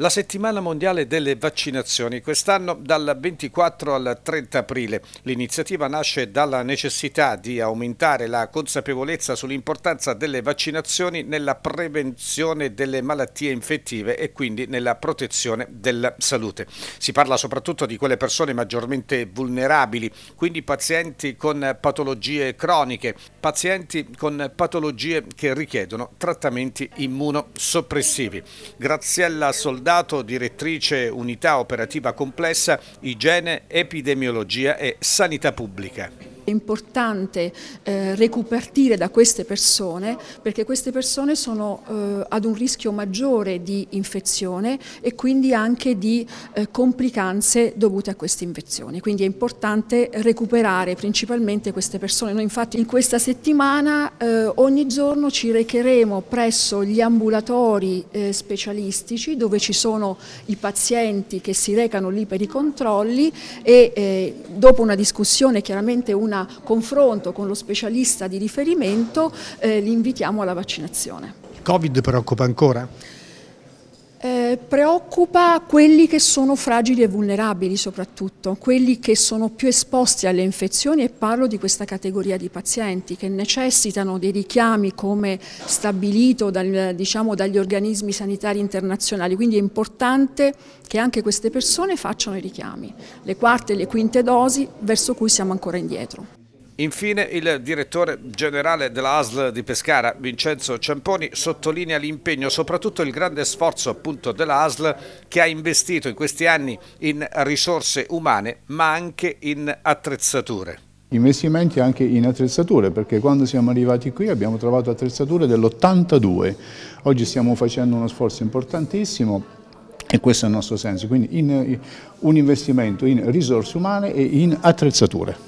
La settimana mondiale delle vaccinazioni, quest'anno dal 24 al 30 aprile. L'iniziativa nasce dalla necessità di aumentare la consapevolezza sull'importanza delle vaccinazioni nella prevenzione delle malattie infettive e quindi nella protezione della salute. Si parla soprattutto di quelle persone maggiormente vulnerabili, quindi pazienti con patologie croniche, pazienti con patologie che richiedono trattamenti immunosoppressivi. Graziella Soldato mandato direttrice unità operativa complessa igiene, epidemiologia e sanità pubblica è importante eh, ripartire da queste persone perché queste persone sono eh, ad un rischio maggiore di infezione e quindi anche di eh, complicanze dovute a queste infezioni. Quindi è importante recuperare principalmente queste persone. Noi infatti in questa settimana eh, ogni giorno ci recheremo presso gli ambulatori eh, specialistici dove ci sono i pazienti che si recano lì per i controlli e eh, dopo una discussione chiaramente una confronto con lo specialista di riferimento eh, li invitiamo alla vaccinazione. Il Covid preoccupa ancora? preoccupa quelli che sono fragili e vulnerabili soprattutto, quelli che sono più esposti alle infezioni e parlo di questa categoria di pazienti che necessitano dei richiami come stabilito dal, diciamo, dagli organismi sanitari internazionali, quindi è importante che anche queste persone facciano i richiami, le quarte e le quinte dosi verso cui siamo ancora indietro. Infine il direttore generale della ASL di Pescara, Vincenzo Ciamponi, sottolinea l'impegno, soprattutto il grande sforzo appunto della ASL che ha investito in questi anni in risorse umane ma anche in attrezzature. Investimenti anche in attrezzature perché quando siamo arrivati qui abbiamo trovato attrezzature dell'82, oggi stiamo facendo uno sforzo importantissimo e questo è il nostro senso, quindi in, un investimento in risorse umane e in attrezzature.